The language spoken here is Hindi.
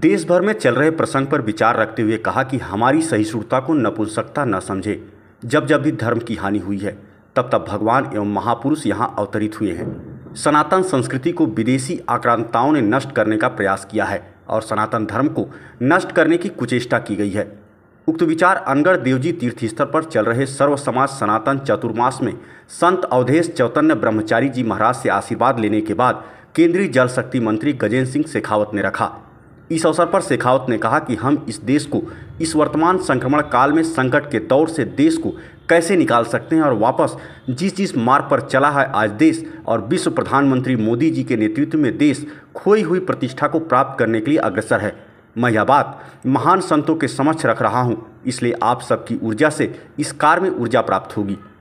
देश भर में चल रहे प्रसंग पर विचार रखते हुए कहा कि हमारी सहिष्णुता को नपुंसकता न समझे जब जब भी धर्म की हानि हुई है तब तब भगवान एवं महापुरुष यहाँ अवतरित हुए हैं सनातन संस्कृति को विदेशी आक्रांताओं ने नष्ट करने का प्रयास किया है और सनातन धर्म को नष्ट करने की कुचेष्टा की गई है उक्त विचार अनगढ़ देवजी तीर्थस्थल पर चल रहे सर्व समाज सनातन चतुर्मास में संत अवधेश चौतन्य ब्रह्मचारी जी महाराज से आशीर्वाद लेने के बाद केंद्रीय जल शक्ति मंत्री गजेंद्र सिंह शेखावत ने रखा इस अवसर पर शेखावत ने कहा कि हम इस देश को इस वर्तमान संक्रमण काल में संकट के दौर से देश को कैसे निकाल सकते हैं और वापस जिस जिस मार्ग पर चला है आज देश और विश्व प्रधानमंत्री मोदी जी के नेतृत्व में देश खोई हुई प्रतिष्ठा को प्राप्त करने के लिए अग्रसर है मैं यह बात महान संतों के समक्ष रख रहा हूँ इसलिए आप सबकी ऊर्जा से इस कार्य में ऊर्जा प्राप्त होगी